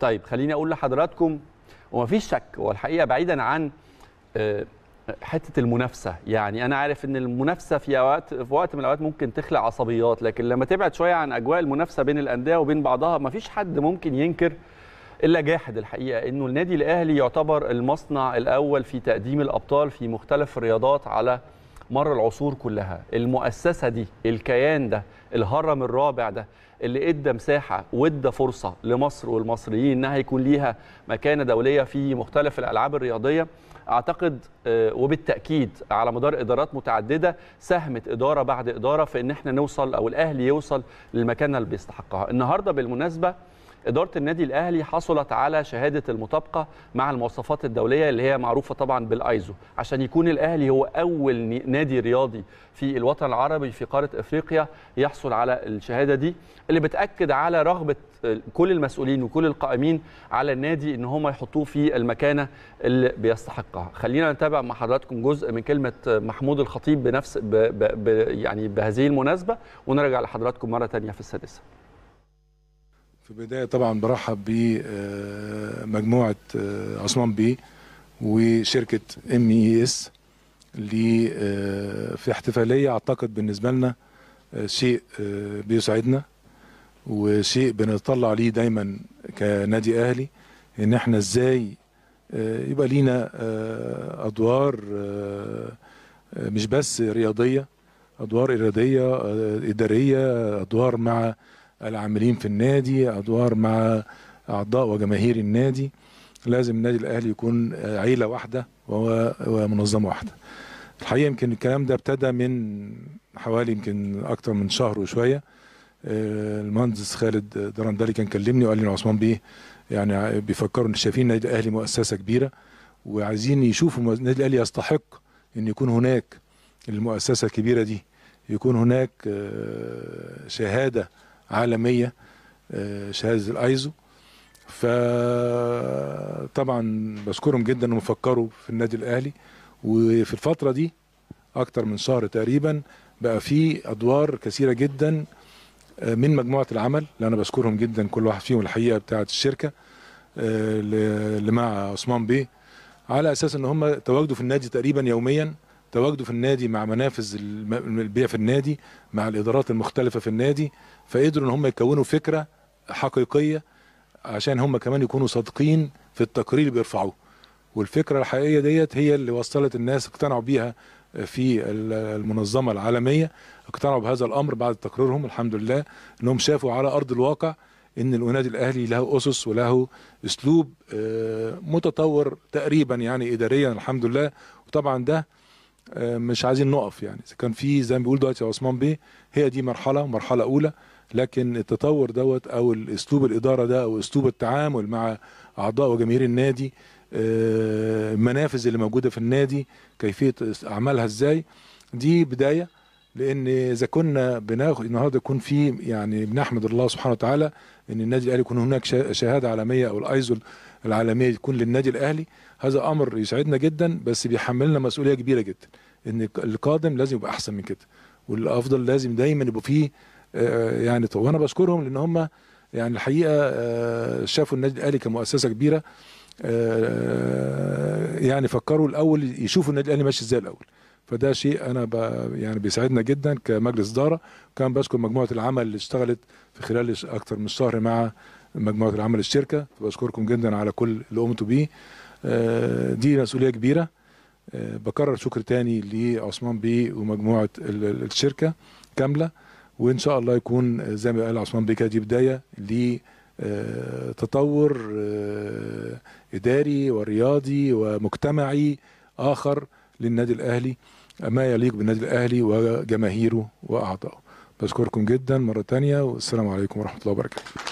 طيب خليني اقول لحضراتكم ومفيش شك هو الحقيقه بعيدا عن آه، حته المنافسه يعني انا عارف ان المنافسه في اوقات في وقت من الاوقات ممكن تخلق عصبيات لكن لما تبعد شويه عن اجواء المنافسه بين الانديه وبين بعضها مفيش حد ممكن ينكر الا جاحد الحقيقه انه النادي الاهلي يعتبر المصنع الاول في تقديم الابطال في مختلف الرياضات على مر العصور كلها المؤسسه دي الكيان ده الهرم الرابع ده اللي ادى مساحه وادى فرصه لمصر والمصريين انها يكون ليها مكانه دوليه في مختلف الالعاب الرياضيه اعتقد آه، وبالتاكيد على مدار ادارات متعدده ساهمت اداره بعد اداره في ان احنا نوصل او الاهلي يوصل للمكانه اللي بيستحقها النهارده بالمناسبه إدارة النادي الأهلي حصلت على شهادة المطابقة مع المواصفات الدولية اللي هي معروفة طبعا بالأيزو عشان يكون الأهلي هو أول نادي رياضي في الوطن العربي في قارة إفريقيا يحصل على الشهادة دي اللي بتأكد على رغبة كل المسؤولين وكل القائمين على النادي ان هم يحطوه في المكانه اللي بيستحقها خلينا نتابع مع حضراتكم جزء من كلمه محمود الخطيب بنفس ب ب ب يعني بهذه المناسبه ونرجع لحضراتكم مره ثانيه في السادسه في البدايه طبعا برحب بمجموعه آه، آه، عثمان بي وشركه ام اي اس في احتفاليه اعتقد بالنسبه لنا آه، شيء بيسعدنا وشيء بنطلع ليه دايما كنادي اهلي ان احنا ازاي آه، يبقى لينا آه، ادوار آه، مش بس رياضيه ادوار اراديه اداريه ادوار مع العاملين في النادي ادوار مع اعضاء وجماهير النادي لازم النادي الاهلي يكون عيله واحده ومنظمه واحده الحقيقه يمكن الكلام ده ابتدى من حوالي يمكن اكتر من شهر وشويه آه، المهندس خالد درندلي كان كلمني وقال لي ان عثمان بيه يعني بيفكروا ان شايفين النادي الاهلي مؤسسه كبيره وعايزين يشوفوا النادي الاهلي يستحق ان يكون هناك المؤسسه الكبيره دي يكون هناك آه، شهاده عالميه آه، شهاده الايزو فطبعا بشكرهم جدا انهم فكروا في النادي الاهلي وفي الفتره دي اكتر من شهر تقريبا بقى في ادوار كثيره جدا من مجموعه العمل اللي انا بشكرهم جدا كل واحد فيهم الحقيقه بتاعه الشركه آه، اللي مع عثمان بيه على اساس ان هم تواجدوا في النادي تقريبا يوميا تواجدوا في النادي مع منافذ البيع في النادي مع الادارات المختلفه في النادي فقدروا ان هم يكونوا فكره حقيقيه عشان هم كمان يكونوا صادقين في التقرير اللي بيرفعوه والفكره الحقيقيه ديت هي اللي وصلت الناس اقتنعوا بيها في المنظمه العالميه اقتنعوا بهذا الامر بعد تقريرهم الحمد لله انهم شافوا على ارض الواقع ان النادي الاهلي له اسس وله اسلوب آه، متطور تقريبا يعني اداريا الحمد لله وطبعا ده آه، مش عايزين نقف يعني كان في زي ما بيقول دلوقتي عثمان بيه هي دي مرحله مرحله اولى لكن التطور دوت او الأسلوب الاداره ده او اسلوب التعامل مع اعضاء وجماهير النادي المنافذ آه، اللي موجوده في النادي كيفيه اعمالها ازاي دي بدايه لان اذا كنا بناخد النهارده يكون في يعني بنحمد الله سبحانه وتعالى ان النادي الاهلي يكون هناك شهاده عالميه او الايزول العالميه تكون للنادي الاهلي هذا امر يسعدنا جدا بس بيحملنا مسؤوليه كبيره جدا ان القادم لازم يبقى احسن من كده والافضل لازم دايما يبقى فيه آه، يعني وانا بشكرهم لان هم يعني الحقيقه آه، شافوا النادي الاهلي كمؤسسه كبيره آه، يعني فكروا الاول يشوفوا النادي الاهلي ماشي ازاي الاول فده شيء انا ب... يعني بيساعدنا جدا كمجلس اداره كان بشكر مجموعه العمل اللي اشتغلت في خلال اكثر من شهر مع مجموعه العمل الشركه بشكركم جدا على كل اللي قمتوا بيه آه، دي مسؤوليه كبيره آه، بكرر شكر تاني لعثمان بي ومجموعه الشركه كامله وان شاء الله يكون زي ما قال عثمان بي كده دي بدايه ل آه، تطور آه، اداري ورياضي ومجتمعي اخر للنادي الاهلي ما يليق بالنادي الاهلي وجماهيره واعضائه بشكركم جدا مره ثانيه والسلام عليكم ورحمه الله وبركاته